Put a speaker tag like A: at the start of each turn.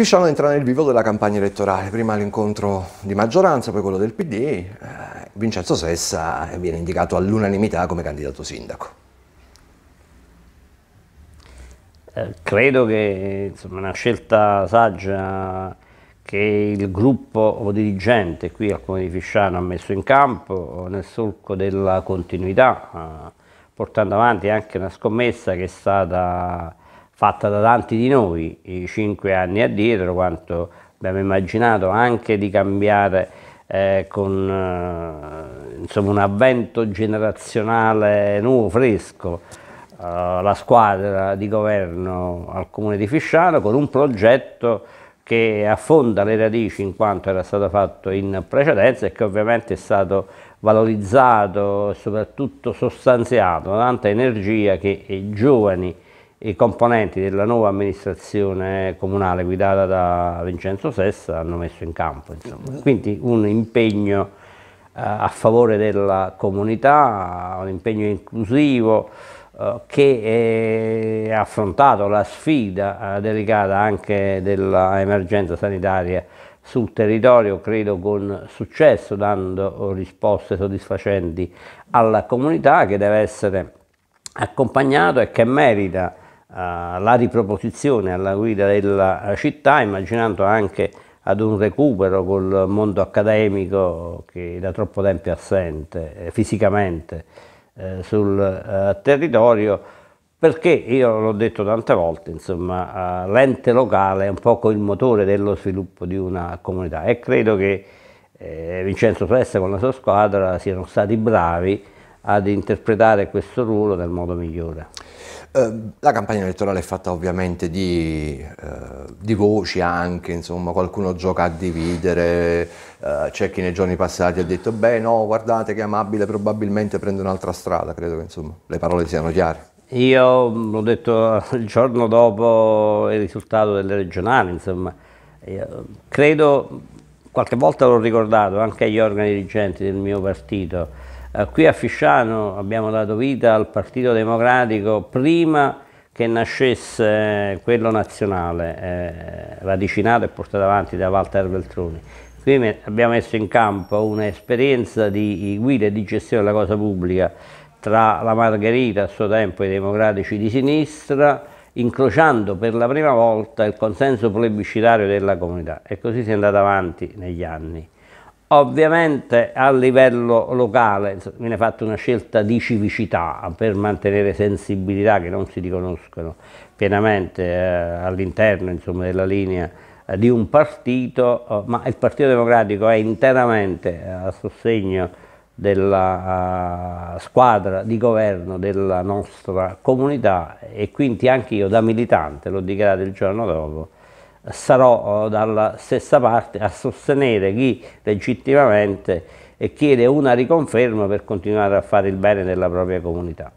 A: Fisciano entra nel vivo della campagna elettorale, prima l'incontro di maggioranza, poi quello del PD, eh, Vincenzo Sessa eh, viene indicato all'unanimità come candidato sindaco.
B: Eh, credo che insomma, una scelta saggia che il gruppo dirigente qui al Comune di Fisciano ha messo in campo nel solco della continuità, eh, portando avanti anche una scommessa che è stata fatta da tanti di noi i cinque anni addietro, quanto abbiamo immaginato anche di cambiare eh, con eh, insomma, un avvento generazionale nuovo, fresco, eh, la squadra di governo al comune di Fisciano con un progetto che affonda le radici in quanto era stato fatto in precedenza e che ovviamente è stato valorizzato e soprattutto sostanziato da tanta energia che i giovani i componenti della nuova amministrazione comunale guidata da Vincenzo Sessa hanno messo in campo. Insomma. Mm. Quindi un impegno eh, a favore della comunità, un impegno inclusivo eh, che ha affrontato la sfida eh, delicata anche dell'emergenza sanitaria sul territorio, credo con successo, dando risposte soddisfacenti alla comunità che deve essere accompagnato e che merita eh, la riproposizione alla guida della eh, città, immaginando anche ad un recupero col mondo accademico che da troppo tempo è assente eh, fisicamente sul territorio, perché io l'ho detto tante volte, insomma, l'ente locale è un po' il motore dello sviluppo di una comunità e credo che Vincenzo Fressa con la sua squadra siano stati bravi ad interpretare questo ruolo
A: nel modo migliore. Ehm, la campagna elettorale è fatta ovviamente di, eh, di voci anche, insomma, qualcuno gioca a dividere, eh, c'è chi nei giorni passati ha detto beh no, guardate che amabile probabilmente prende un'altra strada, credo che insomma, le parole siano chiare.
B: Io mm, l'ho detto il giorno dopo il risultato delle regionali, insomma, Io eh, credo, qualche volta l'ho ricordato anche agli organi dirigenti del mio partito, eh, qui a Fisciano abbiamo dato vita al Partito Democratico prima che nascesse quello nazionale, eh, radicinato e portato avanti da Walter Veltroni. Qui abbiamo messo in campo un'esperienza di guida e di gestione della cosa pubblica tra la Margherita a suo tempo e i democratici di sinistra, incrociando per la prima volta il consenso plebiscitario della comunità e così si è andato avanti negli anni. Ovviamente a livello locale viene fatta una scelta di civicità per mantenere sensibilità che non si riconoscono pienamente eh, all'interno della linea eh, di un partito, eh, ma il Partito Democratico è interamente eh, a sostegno della squadra di governo della nostra comunità e quindi anche io da militante, l'ho dichiarato il giorno dopo, sarò eh, dalla stessa parte a sostenere chi legittimamente chiede una riconferma per continuare a fare il bene della propria comunità.